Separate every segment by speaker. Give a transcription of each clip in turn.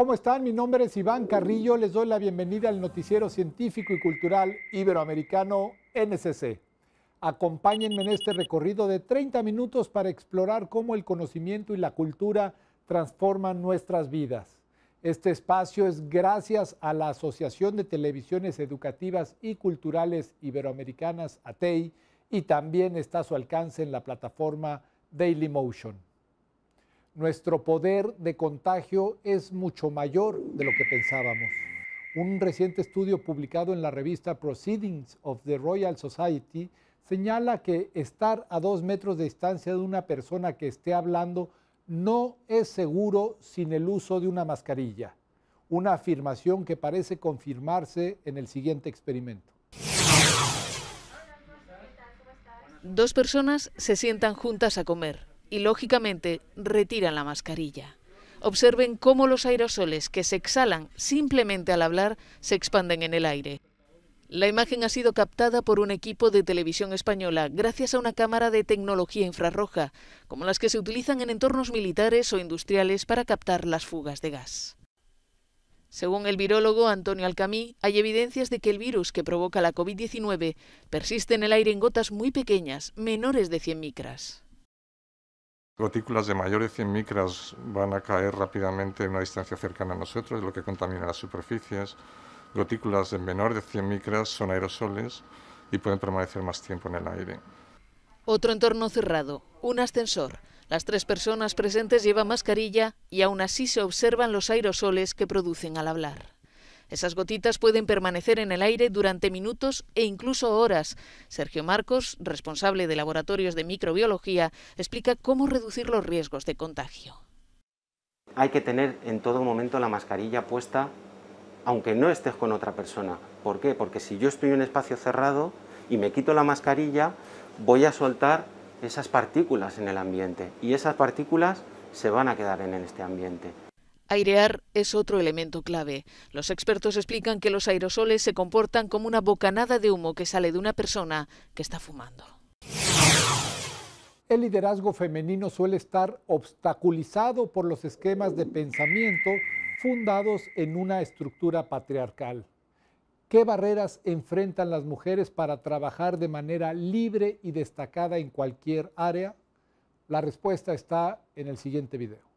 Speaker 1: ¿cómo están? Mi nombre es Iván Carrillo, les doy la bienvenida al noticiero científico y cultural iberoamericano NCC. Acompáñenme en este recorrido de 30 minutos para explorar cómo el conocimiento y la cultura transforman nuestras vidas. Este espacio es gracias a la Asociación de Televisiones Educativas y Culturales Iberoamericanas, ATEI, y también está a su alcance en la plataforma Dailymotion nuestro poder de contagio es mucho mayor de lo que pensábamos. Un reciente estudio publicado en la revista Proceedings of the Royal Society señala que estar a dos metros de distancia de una persona que esté hablando no es seguro sin el uso de una mascarilla, una afirmación que parece confirmarse en el siguiente experimento.
Speaker 2: Dos personas se sientan juntas a comer y lógicamente retiran la mascarilla. Observen cómo los aerosoles que se exhalan simplemente al hablar se expanden en el aire. La imagen ha sido captada por un equipo de televisión española gracias a una cámara de tecnología infrarroja, como las que se utilizan en entornos militares o industriales para captar las fugas de gas. Según el virólogo Antonio Alcamí, hay evidencias de que el virus que provoca la COVID-19 persiste en el aire en gotas muy pequeñas, menores de 100 micras.
Speaker 1: Gotículas de mayor de 100 micras van a caer rápidamente a una distancia cercana a nosotros, lo que contamina las superficies. Gotículas de menor de 100 micras son aerosoles y pueden permanecer más tiempo
Speaker 3: en el aire.
Speaker 2: Otro entorno cerrado, un ascensor. Las tres personas presentes llevan mascarilla y aún así se observan los aerosoles que producen al hablar. Esas gotitas pueden permanecer en el aire durante minutos e incluso horas. Sergio Marcos, responsable de laboratorios de microbiología, explica cómo reducir los riesgos de contagio.
Speaker 4: Hay que tener en todo momento la mascarilla puesta, aunque no estés con otra persona. ¿Por qué? Porque si yo estoy en un espacio cerrado y me quito la mascarilla, voy a soltar esas partículas en el ambiente y esas partículas se van a quedar en este ambiente.
Speaker 2: Airear es otro elemento clave. Los expertos explican que los aerosoles se comportan como una bocanada de humo que sale de una persona que está fumando.
Speaker 1: El liderazgo femenino suele estar obstaculizado por los esquemas de pensamiento fundados en una estructura patriarcal. ¿Qué barreras enfrentan las mujeres para trabajar de manera libre y destacada en cualquier área? La respuesta está en el siguiente video.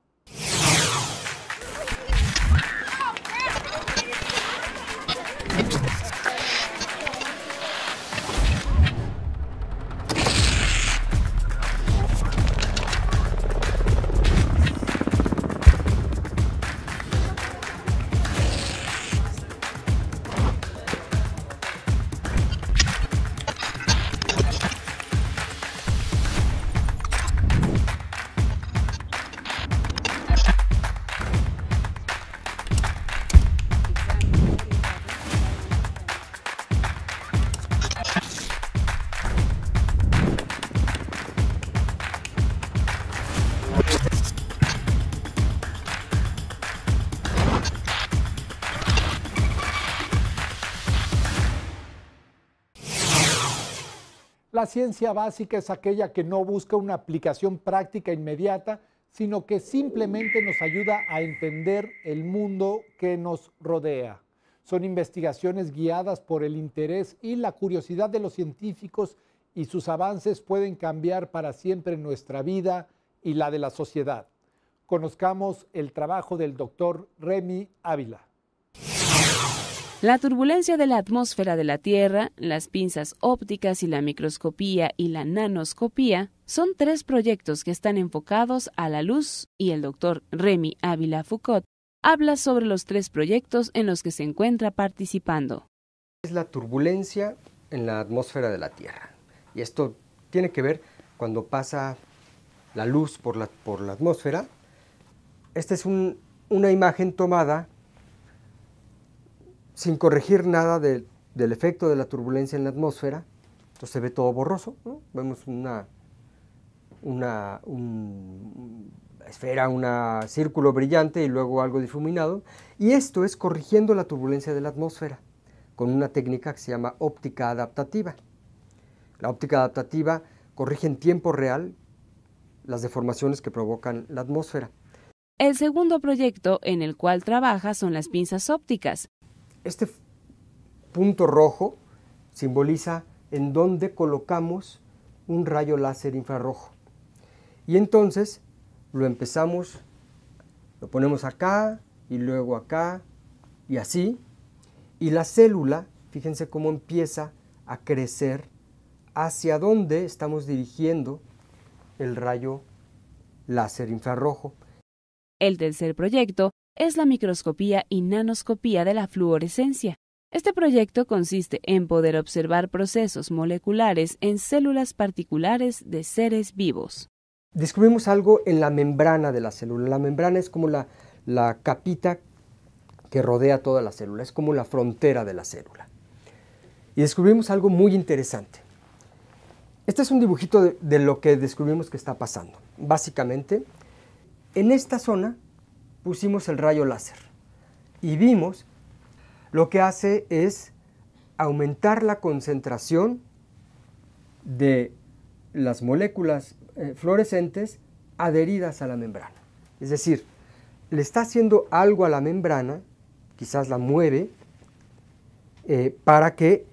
Speaker 1: La ciencia básica es aquella que no busca una aplicación práctica inmediata, sino que simplemente nos ayuda a entender el mundo que nos rodea. Son investigaciones guiadas por el interés y la curiosidad de los científicos y sus avances pueden cambiar para siempre nuestra vida y la de la sociedad. Conozcamos el trabajo del doctor Remy Ávila.
Speaker 5: La turbulencia de la atmósfera de la Tierra, las pinzas ópticas y la microscopía y la nanoscopía son tres proyectos que están enfocados a la luz y el doctor Remy Ávila Foucault habla sobre los tres proyectos en los que se encuentra
Speaker 6: participando. Es la turbulencia en la atmósfera de la Tierra. Y esto tiene que ver cuando pasa la luz por la, por la atmósfera. Esta es una imagen tomada sin corregir nada del efecto de la turbulencia en la atmósfera. Entonces pues, se ve todo borroso, vemos una, esfera, un círculo brillante y luego algo difuminado. Y esto es corrigiendo la turbulencia de la atmósfera con una técnica que se llama óptica adaptativa. La óptica adaptativa corrige en tiempo real las deformaciones que provocan la atmósfera.
Speaker 5: El segundo proyecto en el cual trabaja son las pinzas ópticas,
Speaker 6: este punto rojo simboliza en dónde colocamos un rayo láser infrarrojo. Y entonces lo empezamos, lo ponemos acá y luego acá y así. Y la célula, fíjense cómo empieza a crecer hacia dónde estamos dirigiendo el rayo láser infrarrojo.
Speaker 5: El tercer proyecto es la microscopía y nanoscopía de la fluorescencia. Este proyecto consiste en poder observar procesos moleculares en
Speaker 6: células particulares de seres vivos. Descubrimos algo en la membrana de la célula. La membrana es como la, capita que rodea toda la célula, es como la frontera de la célula. Y descubrimos algo muy interesante. Este es un dibujito de, de lo que descubrimos que está pasando. Básicamente, en esta zona pusimos el rayo láser y vimos lo que hace es aumentar la concentración de las moléculas eh, fluorescentes adheridas a la membrana. Es decir, le está haciendo algo a la membrana, quizás la mueve, eh, para que,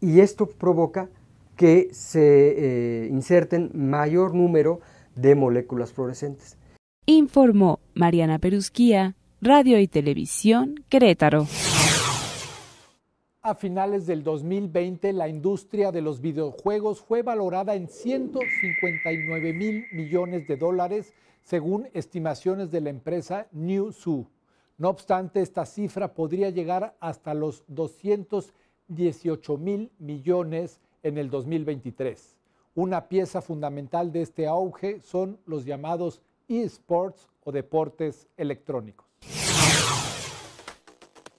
Speaker 6: y esto provoca que se eh, inserten mayor número de moléculas fluorescentes
Speaker 5: informó Mariana Perusquía, Radio y Televisión, Querétaro.
Speaker 1: A finales del 2020, la industria de los videojuegos fue valorada en 159 mil millones de dólares, según estimaciones de la empresa New Zoo. No obstante, esta cifra podría llegar hasta los 218 mil millones en el 2023. Una pieza fundamental de este auge son los llamados eSports o deportes electrónicos.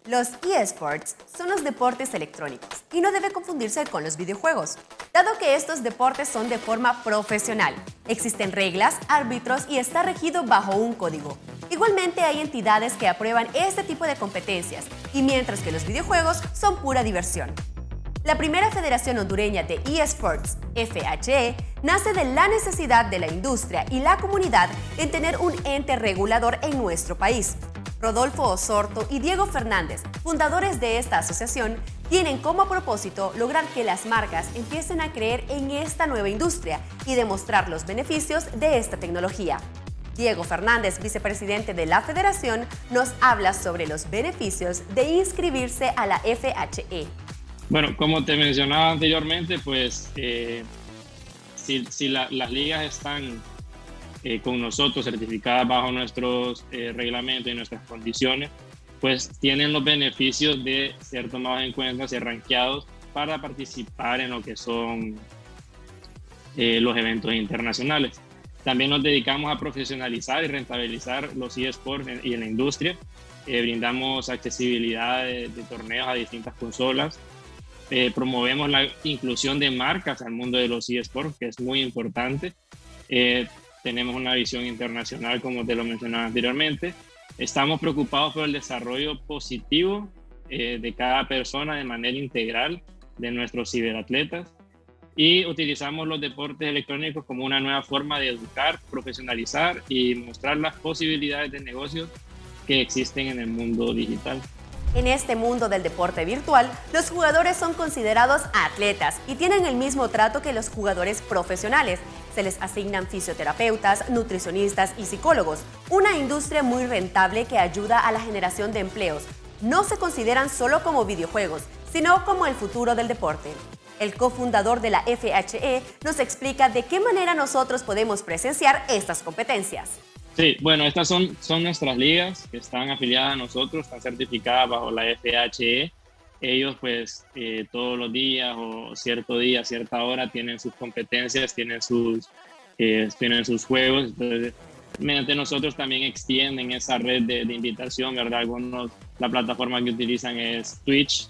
Speaker 7: Los eSports son los deportes electrónicos y no debe confundirse con los videojuegos, dado que estos deportes son de forma profesional. Existen reglas, árbitros y está regido bajo un código. Igualmente hay entidades que aprueban este tipo de competencias, y mientras que los videojuegos son pura diversión. La primera federación hondureña de eSports, FHE, nace de la necesidad de la industria y la comunidad en tener un ente regulador en nuestro país. Rodolfo Osorto y Diego Fernández, fundadores de esta asociación, tienen como propósito lograr que las marcas empiecen a creer en esta nueva industria y demostrar los beneficios de esta tecnología. Diego Fernández, vicepresidente de la federación, nos habla sobre los beneficios de inscribirse a la FHE.
Speaker 3: Bueno, como te mencionaba anteriormente, pues eh, si, las ligas están eh, con nosotros, certificadas bajo nuestros eh, reglamentos y nuestras condiciones, pues tienen los beneficios de ser tomados en cuenta, y ranqueados para participar en lo que son los eventos internacionales. También nos dedicamos a profesionalizar y rentabilizar los eSports y en la industria. brindamos accesibilidad de torneos a distintas consolas eh, promovemos la inclusión de marcas al mundo de los eSports, que es muy importante. Eh, tenemos una visión internacional, como te lo mencionaba anteriormente. Estamos preocupados por el desarrollo positivo eh, de cada persona de manera integral de nuestros ciberatletas y utilizamos los deportes electrónicos como una nueva forma de educar, profesionalizar y mostrar las posibilidades de negocios que existen en el mundo digital.
Speaker 7: En este mundo del deporte virtual, los jugadores son considerados atletas y tienen el mismo trato que los jugadores profesionales. Se les asignan fisioterapeutas, nutricionistas y psicólogos, una industria muy rentable que ayuda a la generación de empleos. No se consideran solo como videojuegos, sino como el futuro del deporte. El cofundador de la FHE nos explica de qué manera nosotros podemos presenciar estas competencias.
Speaker 3: Sí, bueno, estas son, son nuestras ligas que están afiliadas a nosotros, están certificadas bajo la FHE. Ellos pues eh, todos los días o cierto día, cierta hora tienen sus competencias, tienen sus, eh, tienen sus juegos. Entonces, mediante nosotros también extienden esa red de, invitación, ¿verdad? Algunos, la plataforma que utilizan es Twitch,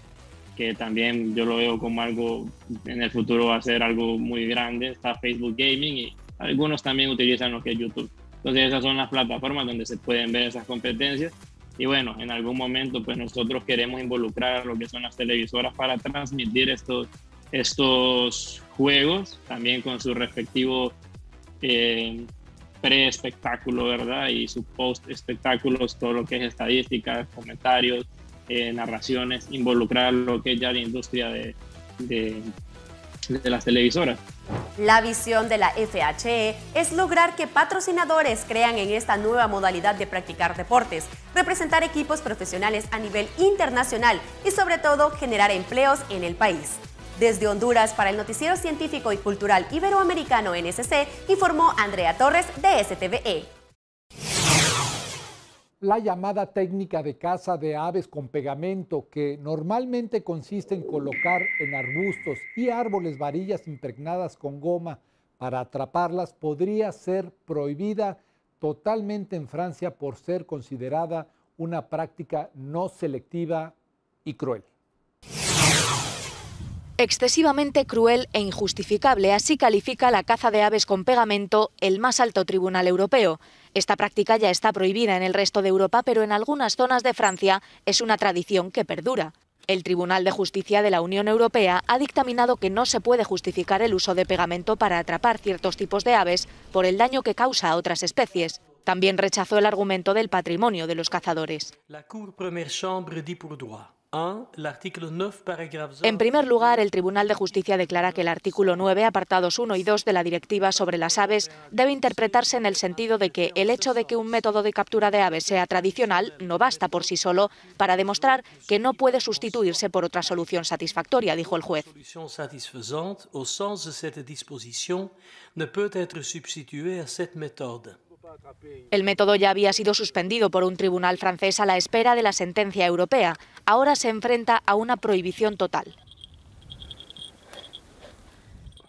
Speaker 3: que también yo lo veo como algo, en el futuro va a ser algo muy grande. Está Facebook Gaming y algunos también utilizan lo que es YouTube. Entonces esas son las plataformas donde se pueden ver esas competencias. Y bueno, en algún momento pues nosotros queremos involucrar a lo que son las televisoras para transmitir estos, estos juegos, también con su respectivo eh, pre-espectáculo, ¿verdad? Y su post-espectáculos, todo lo que es estadísticas, comentarios, eh, narraciones, involucrar lo que es ya la industria de de las televisoras.
Speaker 7: La visión de la FHE es lograr que patrocinadores crean en esta nueva modalidad de practicar deportes, representar equipos profesionales a nivel internacional y sobre todo generar empleos en el país. Desde Honduras para el Noticiero Científico y Cultural Iberoamericano NSC informó Andrea Torres de STVE
Speaker 1: la llamada técnica de caza de aves con pegamento, que normalmente consiste en colocar en arbustos y árboles varillas impregnadas con goma para atraparlas, podría ser prohibida totalmente en Francia por ser considerada una práctica no selectiva y cruel
Speaker 8: excesivamente cruel e injustificable, así califica la caza de aves con pegamento el más alto tribunal europeo. Esta práctica ya está prohibida en el resto de Europa, pero en algunas zonas de Francia es una tradición que perdura. El Tribunal de Justicia de la Unión Europea ha dictaminado que no se puede justificar el uso de pegamento para atrapar ciertos tipos de aves por el daño que causa a otras especies. También rechazó el argumento del patrimonio de los cazadores.
Speaker 3: La Cour en primer lugar,
Speaker 8: el Tribunal de Justicia declara que el artículo 9, apartados 1 y 2 de la Directiva sobre las aves debe interpretarse en el sentido de que el hecho de que un método de captura de aves sea tradicional no basta por sí solo para demostrar que no puede sustituirse por otra solución satisfactoria, dijo el juez. El método ya había sido suspendido por un tribunal francés a la espera de la sentencia europea. Ahora se enfrenta a una prohibición total.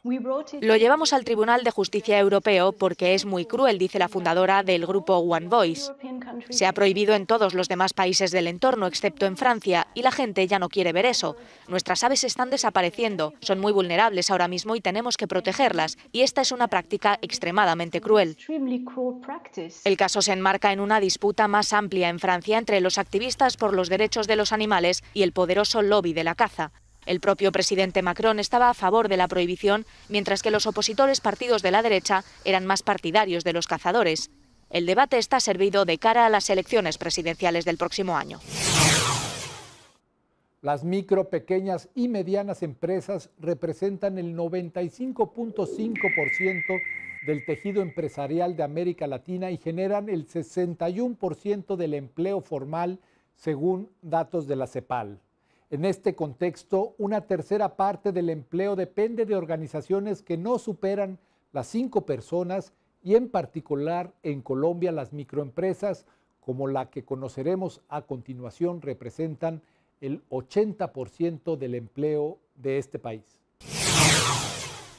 Speaker 8: Lo llevamos al Tribunal de Justicia Europeo porque es muy cruel, dice la fundadora del grupo One Voice. Se ha prohibido en todos los demás países del entorno, excepto en Francia, y la gente ya no quiere ver eso. Nuestras aves están desapareciendo, son muy vulnerables ahora mismo y tenemos que protegerlas, y esta es una práctica extremadamente cruel. El caso se enmarca en una disputa más amplia en Francia entre los activistas por los derechos de los animales y el poderoso lobby de la caza. El propio presidente Macron estaba a favor de la prohibición, mientras que los opositores partidos de la derecha eran más partidarios de los cazadores. El debate está servido de cara a las elecciones presidenciales del próximo año.
Speaker 1: Las micro, pequeñas y medianas empresas representan el 95.5% del tejido empresarial de América Latina y generan el 61% del empleo formal según datos de la CEPAL. En este contexto, una tercera parte del empleo depende de organizaciones que no superan las cinco personas y en particular en Colombia las microempresas como la que conoceremos a continuación representan el 80% del empleo de este país.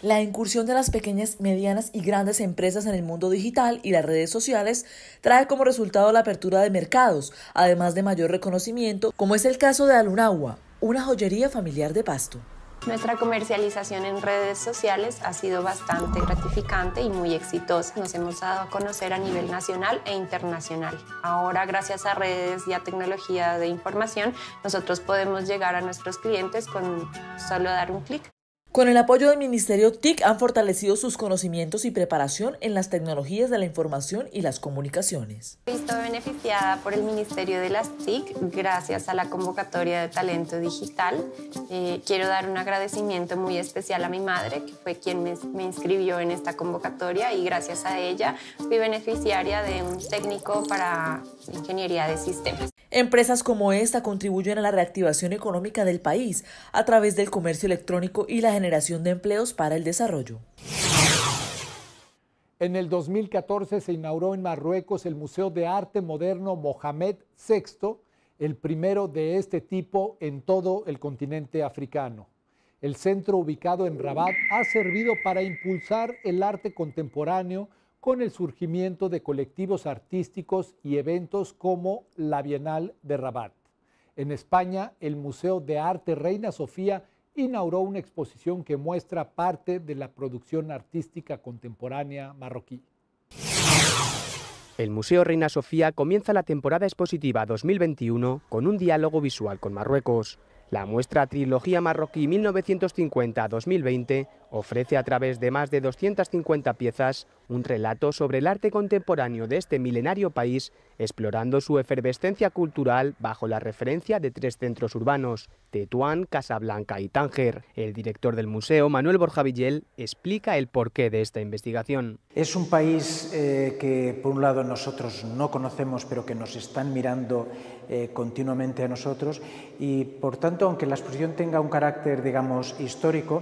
Speaker 1: La incursión
Speaker 2: de las pequeñas, medianas y grandes empresas en el mundo digital y las redes sociales trae como resultado la apertura de mercados, además de mayor reconocimiento, como es el caso de Alunagua, una joyería familiar de Pasto.
Speaker 7: Nuestra comercialización en redes sociales ha sido bastante gratificante y muy exitosa. Nos hemos dado a conocer a nivel nacional e internacional. Ahora, gracias a redes y a tecnología de información, nosotros podemos llegar a nuestros clientes con solo dar un clic.
Speaker 2: Con el apoyo del Ministerio TIC han fortalecido sus conocimientos y preparación en las tecnologías de la información y las comunicaciones.
Speaker 7: He Visto beneficiada por el Ministerio de las TIC gracias a la convocatoria de talento digital, eh, quiero dar un agradecimiento muy especial a mi madre, que fue quien me, me inscribió en esta convocatoria y gracias a ella fui beneficiaria de un técnico
Speaker 2: para Ingeniería de Sistemas. Empresas como esta contribuyen a la reactivación económica del país a través del comercio electrónico y la generación de empleos para el desarrollo.
Speaker 1: En el 2014 se inauguró en Marruecos el Museo de Arte Moderno Mohamed VI, el primero de este tipo en todo el continente africano. El centro ubicado en Rabat ha servido para impulsar el arte contemporáneo con el surgimiento de colectivos artísticos y eventos como la Bienal de Rabat. En España, el Museo de Arte Reina Sofía inauguró una exposición que muestra parte de la producción artística contemporánea marroquí.
Speaker 4: El Museo Reina Sofía comienza la temporada expositiva 2021 con un diálogo visual con Marruecos. La muestra Trilogía Marroquí 1950-2020 ofrece a través de más de 250 piezas un relato sobre el arte contemporáneo de este milenario país, explorando su efervescencia cultural bajo la referencia de tres centros urbanos, Tetuán, Casablanca y Tánger. El director del museo, Manuel Borja Villel, explica el porqué de esta investigación. Es un país eh, que, por un lado, nosotros no conocemos, pero que nos están mirando eh, continuamente a nosotros y, por tanto, aunque la exposición tenga un carácter, digamos, histórico,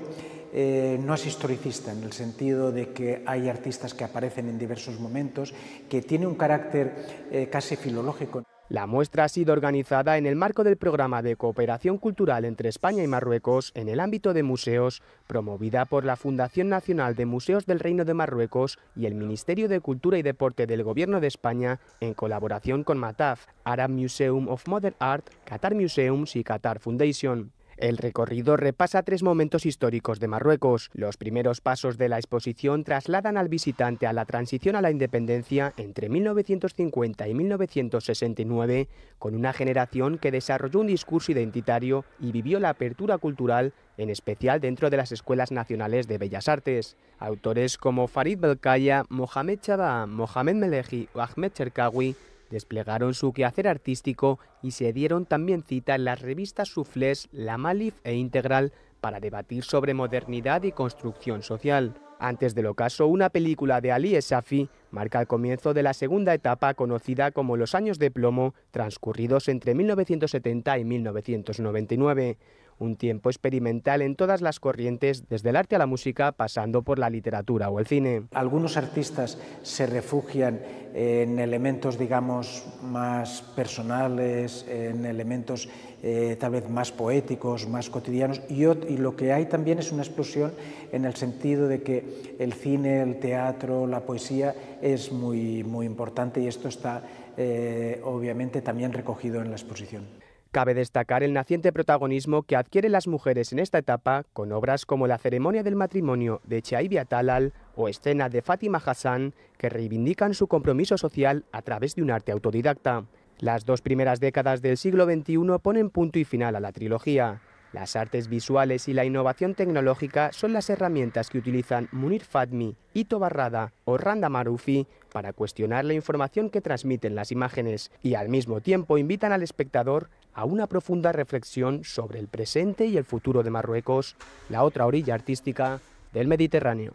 Speaker 4: eh, no es historicista en el sentido de que hay artistas que aparecen en diversos momentos, que tiene un carácter eh, casi filológico. La muestra ha sido organizada en el marco del programa de cooperación cultural entre España y Marruecos en el ámbito de museos, promovida por la Fundación Nacional de Museos del Reino de Marruecos y el Ministerio de Cultura y Deporte del Gobierno de España en colaboración con MATAF, Arab Museum of Modern Art, Qatar Museums y Qatar Foundation. El recorrido repasa tres momentos históricos de Marruecos. Los primeros pasos de la exposición trasladan al visitante a la transición a la independencia entre 1950 y 1969, con una generación que desarrolló un discurso identitario y vivió la apertura cultural en especial dentro de las escuelas nacionales de bellas artes. Autores como Farid Belkaya, Mohamed Chaba, Mohamed Meleji o Ahmed Cherkawi desplegaron su quehacer artístico y se dieron también cita en las revistas Sufles, La Malif e Integral para debatir sobre modernidad y construcción social. Antes del ocaso, una película de Ali Esafi marca el comienzo de la segunda etapa conocida como los años de plomo, transcurridos entre 1970 y 1999 un tiempo experimental en todas las corrientes, desde el arte a la música, pasando por la literatura o el cine. Algunos artistas se refugian en elementos, digamos, más personales, en elementos eh, tal vez más poéticos, más cotidianos, y, lo que hay también es una explosión en el sentido de que el cine, el teatro, la poesía es muy, muy importante y esto está eh, obviamente también recogido en la exposición. Cabe destacar el naciente protagonismo que adquieren las mujeres en esta etapa con obras como La ceremonia del matrimonio de Chaibia Talal o Escena de Fátima Hassan, que reivindican su compromiso social a través de un arte autodidacta. Las dos primeras décadas del siglo XXI ponen punto y final a la trilogía. Las artes visuales y la innovación tecnológica son las herramientas que utilizan Munir Fatmi, Ito Barrada o Randa Marufi para cuestionar la información que transmiten las imágenes y al mismo tiempo invitan al espectador a una profunda reflexión sobre el presente y el futuro de Marruecos, la otra orilla artística del Mediterráneo.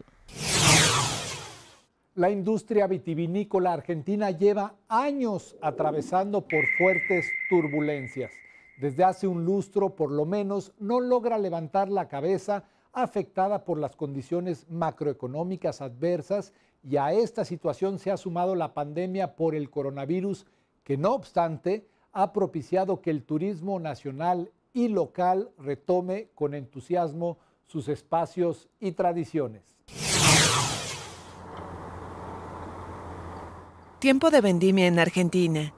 Speaker 1: La industria vitivinícola argentina lleva años atravesando por fuertes turbulencias. Desde hace un lustro, por lo menos, no logra levantar la cabeza afectada por las condiciones macroeconómicas adversas y a esta situación se ha sumado la pandemia por el coronavirus, que no obstante ha propiciado que el turismo nacional y local retome con entusiasmo sus espacios y tradiciones.
Speaker 5: Tiempo de vendimia en Argentina.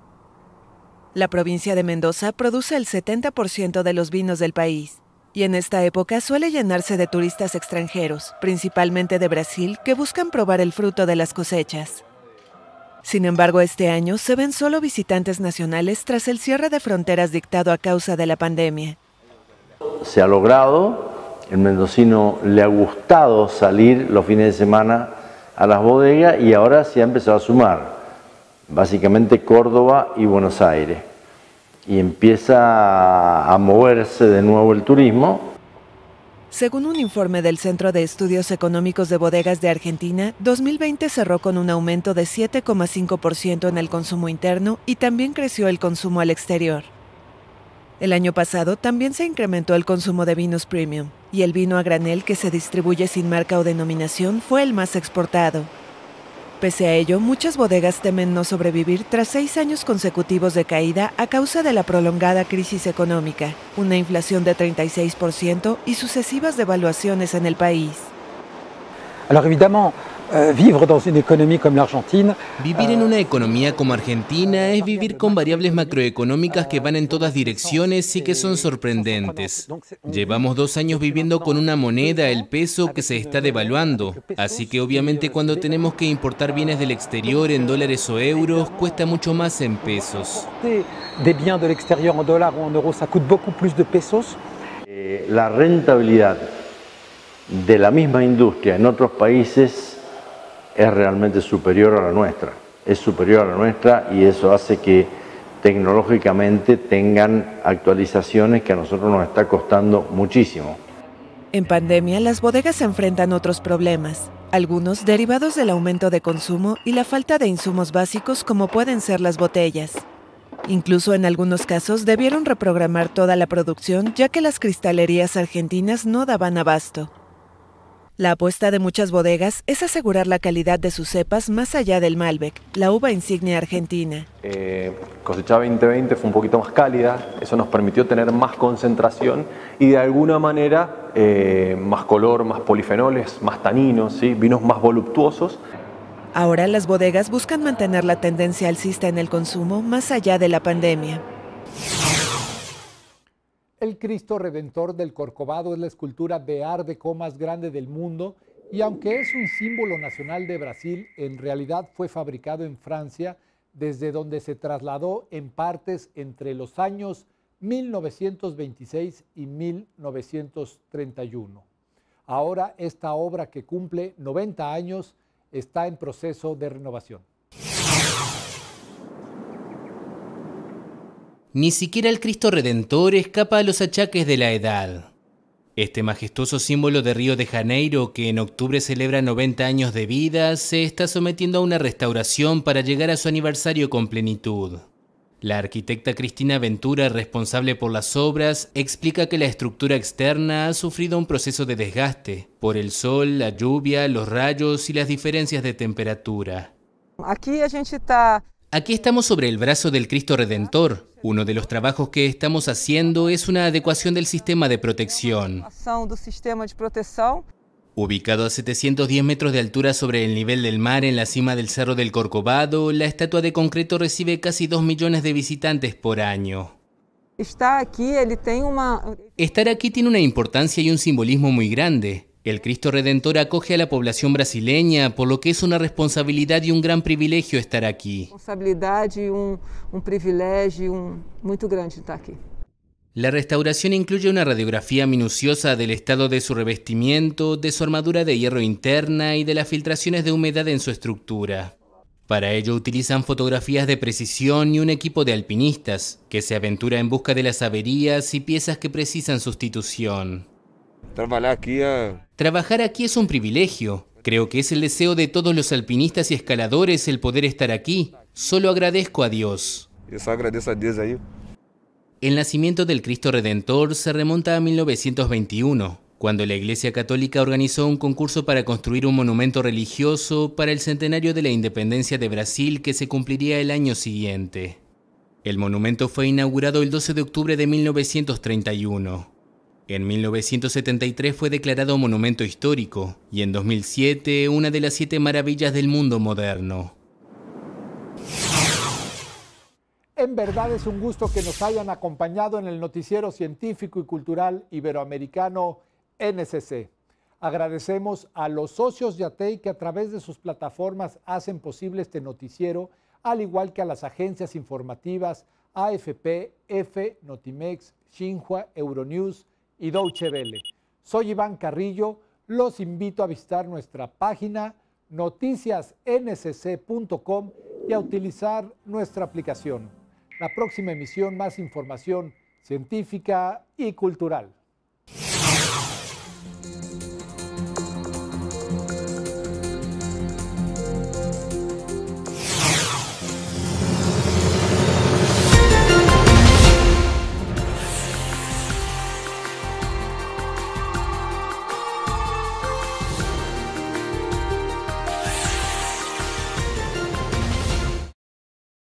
Speaker 5: La provincia de Mendoza produce el 70% de los vinos del país y en esta época suele llenarse de turistas extranjeros, principalmente de Brasil, que buscan probar el fruto de las cosechas. Sin embargo, este año se ven solo visitantes nacionales tras el cierre de fronteras dictado a causa de la pandemia.
Speaker 3: Se ha logrado, el mendocino le ha gustado salir los fines de semana a las bodegas y ahora se ha empezado a sumar, básicamente Córdoba y Buenos Aires. Y empieza a moverse de nuevo el turismo
Speaker 5: según un informe del Centro de Estudios Económicos de Bodegas de Argentina, 2020 cerró con un aumento de 7,5% en el consumo interno y también creció el consumo al exterior. El año pasado también se incrementó el consumo de vinos premium, y el vino a granel que se distribuye sin marca o denominación fue el más exportado. Pese a ello, muchas bodegas temen no sobrevivir tras seis años consecutivos de caída a causa de la prolongada crisis económica, una inflación de 36% y sucesivas devaluaciones en el país.
Speaker 1: Euh, vivir
Speaker 9: en euh, una economía como Argentina es vivir con variables macroeconómicas que van en todas direcciones y que son sorprendentes. Llevamos dos años viviendo con una moneda, el peso, que se está devaluando. Así que obviamente cuando tenemos que importar bienes del exterior en dólares o euros, cuesta mucho más en pesos.
Speaker 3: La rentabilidad de la misma industria en otros países es realmente superior a la nuestra. Es superior a la nuestra y eso hace que tecnológicamente tengan actualizaciones que a nosotros nos está costando muchísimo.
Speaker 5: En pandemia, las bodegas se enfrentan otros problemas, algunos derivados del aumento de consumo y la falta de insumos básicos como pueden ser las botellas. Incluso en algunos casos debieron reprogramar toda la producción ya que las cristalerías argentinas no daban abasto. La apuesta de muchas bodegas es asegurar la calidad de sus cepas más allá del Malbec, la uva insignia argentina.
Speaker 1: Eh, cosechada 2020 fue un poquito más cálida, eso nos permitió tener más concentración y de alguna manera eh, más color, más polifenoles, más taninos,
Speaker 3: vinos más voluptuosos.
Speaker 5: Ahora las bodegas buscan mantener la tendencia alcista en el consumo más allá de la pandemia.
Speaker 1: El Cristo Redentor del Corcovado es la escultura de Ardeco más grande del mundo y aunque es un símbolo nacional de Brasil, en realidad fue fabricado en Francia, desde donde se trasladó en partes entre los años 1926 y 1931. Ahora esta obra que cumple 90 años está en proceso de renovación.
Speaker 9: Ni siquiera el Cristo Redentor escapa a los achaques de la edad. Este majestuoso símbolo de Río de Janeiro, que en octubre celebra 90 años de vida, se está sometiendo a una restauración para llegar a su aniversario con plenitud. La arquitecta Cristina Ventura, responsable por las obras, explica que la estructura externa ha sufrido un proceso de desgaste por el sol, la lluvia, los rayos y las diferencias de temperatura. Aquí a gente está Aquí estamos sobre el brazo del Cristo Redentor. Uno de los trabajos que estamos haciendo es una adecuación del sistema de protección. Ubicado a 710 metros de altura sobre el nivel del mar en la cima del Cerro del Corcovado, la estatua de concreto recibe casi 2 millones de visitantes por año. Estar aquí tiene una importancia y un simbolismo muy grande. El Cristo Redentor acoge a la población brasileña, por lo que es una responsabilidad y un gran privilegio estar aquí.
Speaker 5: E um, um estar aquí.
Speaker 9: La restauración incluye una radiografía minuciosa del estado de su revestimiento, de su armadura de hierro interna y de las filtraciones de humedad en su estructura. Para ello utilizan fotografías de precisión y un equipo de alpinistas que se aventura en busca de las averías y piezas que precisan sustitución. Trabajar aquí, es un privilegio. Creo que es el deseo de todos los alpinistas y escaladores el poder estar aquí. Solo agradezco a Dios. El nacimiento del Cristo Redentor se remonta a 1921, cuando la Iglesia Católica organizó un concurso para construir un monumento religioso para el centenario de la independencia de Brasil que se cumpliría el año siguiente. El monumento fue inaugurado el 12 de octubre de 1931. En 1973 fue declarado monumento histórico y en 2007 una de las siete maravillas del mundo moderno.
Speaker 1: En verdad es un gusto que nos hayan acompañado en el noticiero científico y cultural iberoamericano NCC. Agradecemos a los socios de ATEI que a través de sus plataformas hacen posible este noticiero, al igual que a las agencias informativas AFP, F, Notimex, Xinhua, Euronews, y Soy Iván Carrillo, los invito a visitar nuestra página noticiasncc.com y a utilizar nuestra aplicación. La próxima emisión más información científica y cultural.